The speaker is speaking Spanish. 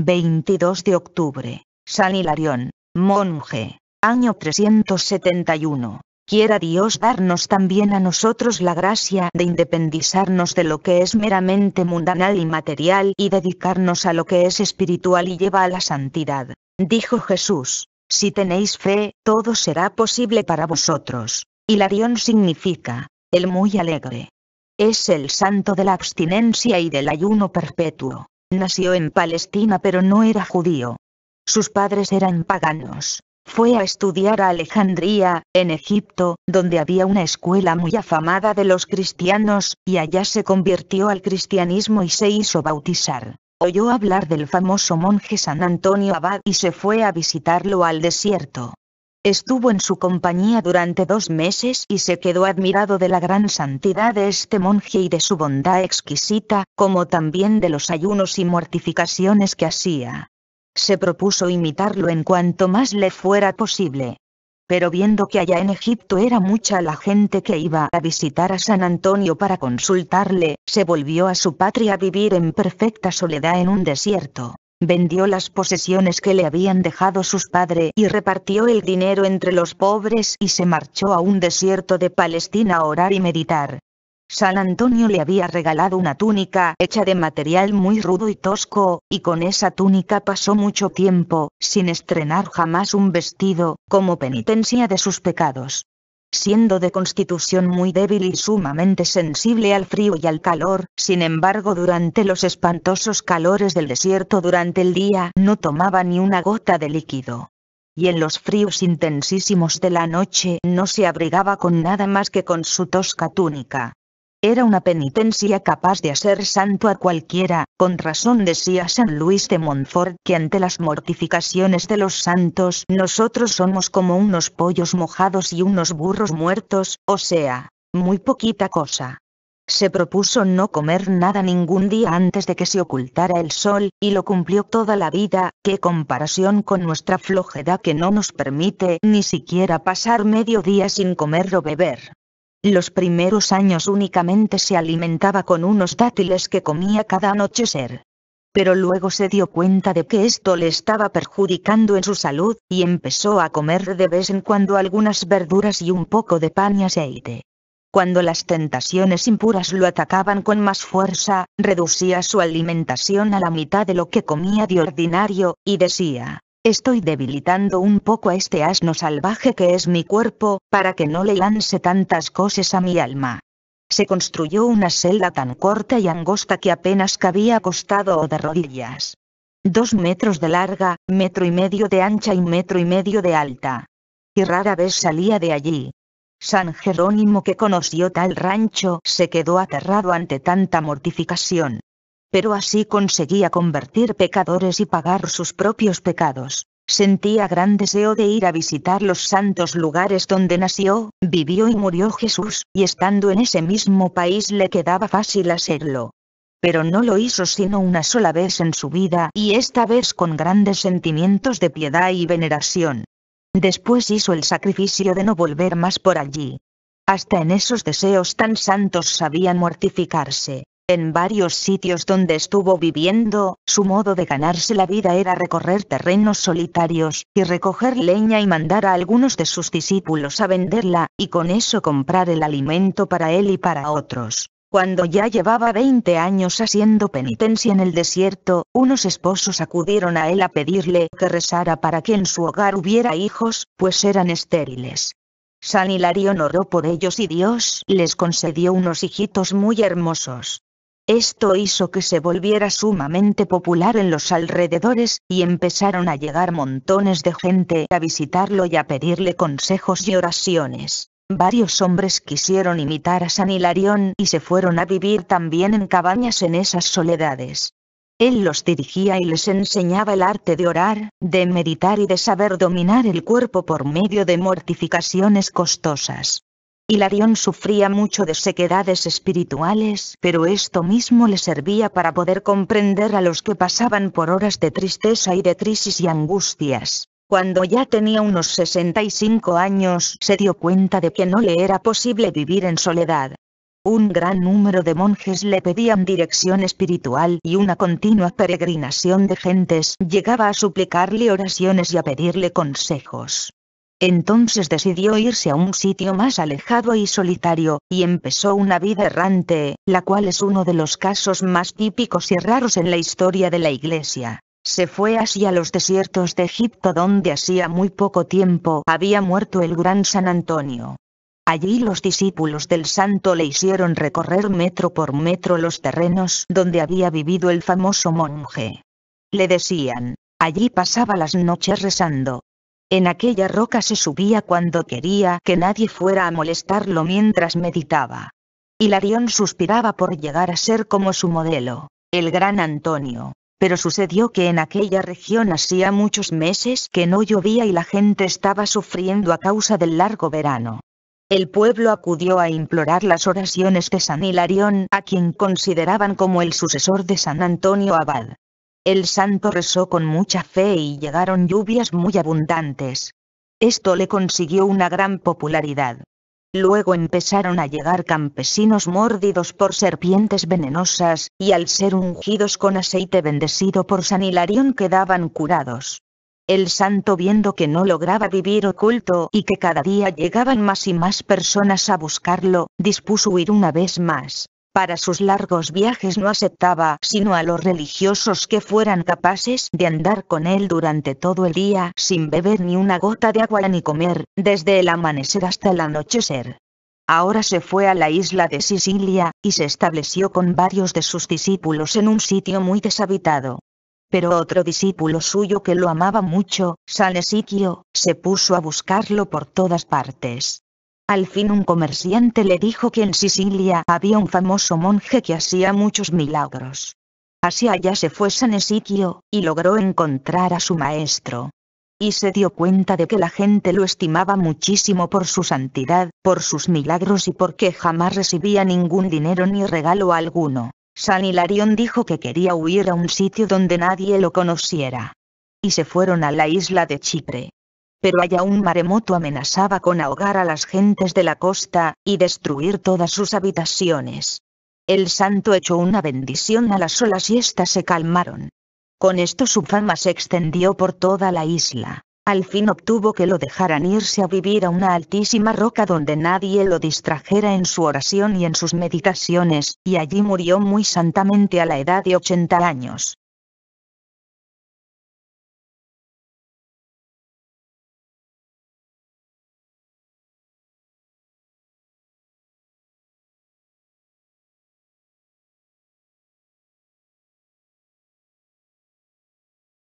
22 de octubre, San Hilarión, monje, año 371. Quiera Dios darnos también a nosotros la gracia de independizarnos de lo que es meramente mundanal y material y dedicarnos a lo que es espiritual y lleva a la santidad. Dijo Jesús, si tenéis fe, todo será posible para vosotros. Hilarión significa, el muy alegre. Es el santo de la abstinencia y del ayuno perpetuo. Nació en Palestina pero no era judío. Sus padres eran paganos. Fue a estudiar a Alejandría, en Egipto, donde había una escuela muy afamada de los cristianos, y allá se convirtió al cristianismo y se hizo bautizar. Oyó hablar del famoso monje San Antonio Abad y se fue a visitarlo al desierto. Estuvo en su compañía durante dos meses y se quedó admirado de la gran santidad de este monje y de su bondad exquisita, como también de los ayunos y mortificaciones que hacía. Se propuso imitarlo en cuanto más le fuera posible. Pero viendo que allá en Egipto era mucha la gente que iba a visitar a San Antonio para consultarle, se volvió a su patria a vivir en perfecta soledad en un desierto vendió las posesiones que le habían dejado sus padres y repartió el dinero entre los pobres y se marchó a un desierto de Palestina a orar y meditar. San Antonio le había regalado una túnica hecha de material muy rudo y tosco, y con esa túnica pasó mucho tiempo, sin estrenar jamás un vestido, como penitencia de sus pecados siendo de constitución muy débil y sumamente sensible al frío y al calor, sin embargo durante los espantosos calores del desierto durante el día no tomaba ni una gota de líquido. Y en los fríos intensísimos de la noche no se abrigaba con nada más que con su tosca túnica. Era una penitencia capaz de hacer santo a cualquiera, con razón decía San Luis de Montfort que ante las mortificaciones de los santos nosotros somos como unos pollos mojados y unos burros muertos, o sea, muy poquita cosa. Se propuso no comer nada ningún día antes de que se ocultara el sol, y lo cumplió toda la vida, Qué comparación con nuestra flojedad que no nos permite ni siquiera pasar medio día sin comer o beber. Los primeros años únicamente se alimentaba con unos dátiles que comía cada anochecer. Pero luego se dio cuenta de que esto le estaba perjudicando en su salud, y empezó a comer de vez en cuando algunas verduras y un poco de pan y aceite. Cuando las tentaciones impuras lo atacaban con más fuerza, reducía su alimentación a la mitad de lo que comía de ordinario, y decía, Estoy debilitando un poco a este asno salvaje que es mi cuerpo, para que no le lance tantas cosas a mi alma. Se construyó una celda tan corta y angosta que apenas cabía acostado o de rodillas. Dos metros de larga, metro y medio de ancha y metro y medio de alta. Y rara vez salía de allí. San Jerónimo que conoció tal rancho se quedó aterrado ante tanta mortificación pero así conseguía convertir pecadores y pagar sus propios pecados. Sentía gran deseo de ir a visitar los santos lugares donde nació, vivió y murió Jesús, y estando en ese mismo país le quedaba fácil hacerlo. Pero no lo hizo sino una sola vez en su vida y esta vez con grandes sentimientos de piedad y veneración. Después hizo el sacrificio de no volver más por allí. Hasta en esos deseos tan santos sabían mortificarse. En varios sitios donde estuvo viviendo, su modo de ganarse la vida era recorrer terrenos solitarios, y recoger leña y mandar a algunos de sus discípulos a venderla, y con eso comprar el alimento para él y para otros. Cuando ya llevaba 20 años haciendo penitencia en el desierto, unos esposos acudieron a él a pedirle que rezara para que en su hogar hubiera hijos, pues eran estériles. San Hilario oró por ellos y Dios les concedió unos hijitos muy hermosos. Esto hizo que se volviera sumamente popular en los alrededores, y empezaron a llegar montones de gente a visitarlo y a pedirle consejos y oraciones. Varios hombres quisieron imitar a San Hilarión y se fueron a vivir también en cabañas en esas soledades. Él los dirigía y les enseñaba el arte de orar, de meditar y de saber dominar el cuerpo por medio de mortificaciones costosas. Hilarión sufría mucho de sequedades espirituales, pero esto mismo le servía para poder comprender a los que pasaban por horas de tristeza y de crisis y angustias. Cuando ya tenía unos 65 años se dio cuenta de que no le era posible vivir en soledad. Un gran número de monjes le pedían dirección espiritual y una continua peregrinación de gentes llegaba a suplicarle oraciones y a pedirle consejos. Entonces decidió irse a un sitio más alejado y solitario, y empezó una vida errante, la cual es uno de los casos más típicos y raros en la historia de la Iglesia. Se fue hacia los desiertos de Egipto donde hacía muy poco tiempo había muerto el gran San Antonio. Allí los discípulos del santo le hicieron recorrer metro por metro los terrenos donde había vivido el famoso monje. Le decían, allí pasaba las noches rezando, en aquella roca se subía cuando quería que nadie fuera a molestarlo mientras meditaba. Hilarión suspiraba por llegar a ser como su modelo, el gran Antonio. Pero sucedió que en aquella región hacía muchos meses que no llovía y la gente estaba sufriendo a causa del largo verano. El pueblo acudió a implorar las oraciones de San Hilarión, a quien consideraban como el sucesor de San Antonio Abad. El santo rezó con mucha fe y llegaron lluvias muy abundantes. Esto le consiguió una gran popularidad. Luego empezaron a llegar campesinos mordidos por serpientes venenosas, y al ser ungidos con aceite bendecido por San Hilarión quedaban curados. El santo viendo que no lograba vivir oculto y que cada día llegaban más y más personas a buscarlo, dispuso huir una vez más para sus largos viajes no aceptaba sino a los religiosos que fueran capaces de andar con él durante todo el día sin beber ni una gota de agua ni comer, desde el amanecer hasta el anochecer. Ahora se fue a la isla de Sicilia, y se estableció con varios de sus discípulos en un sitio muy deshabitado. Pero otro discípulo suyo que lo amaba mucho, Sitio, se puso a buscarlo por todas partes. Al fin un comerciante le dijo que en Sicilia había un famoso monje que hacía muchos milagros. Así allá se fue San Ezequiel, y logró encontrar a su maestro. Y se dio cuenta de que la gente lo estimaba muchísimo por su santidad, por sus milagros y porque jamás recibía ningún dinero ni regalo alguno. San Hilarión dijo que quería huir a un sitio donde nadie lo conociera. Y se fueron a la isla de Chipre pero allá un maremoto amenazaba con ahogar a las gentes de la costa, y destruir todas sus habitaciones. El santo echó una bendición a las olas y éstas se calmaron. Con esto su fama se extendió por toda la isla. Al fin obtuvo que lo dejaran irse a vivir a una altísima roca donde nadie lo distrajera en su oración y en sus meditaciones, y allí murió muy santamente a la edad de 80 años.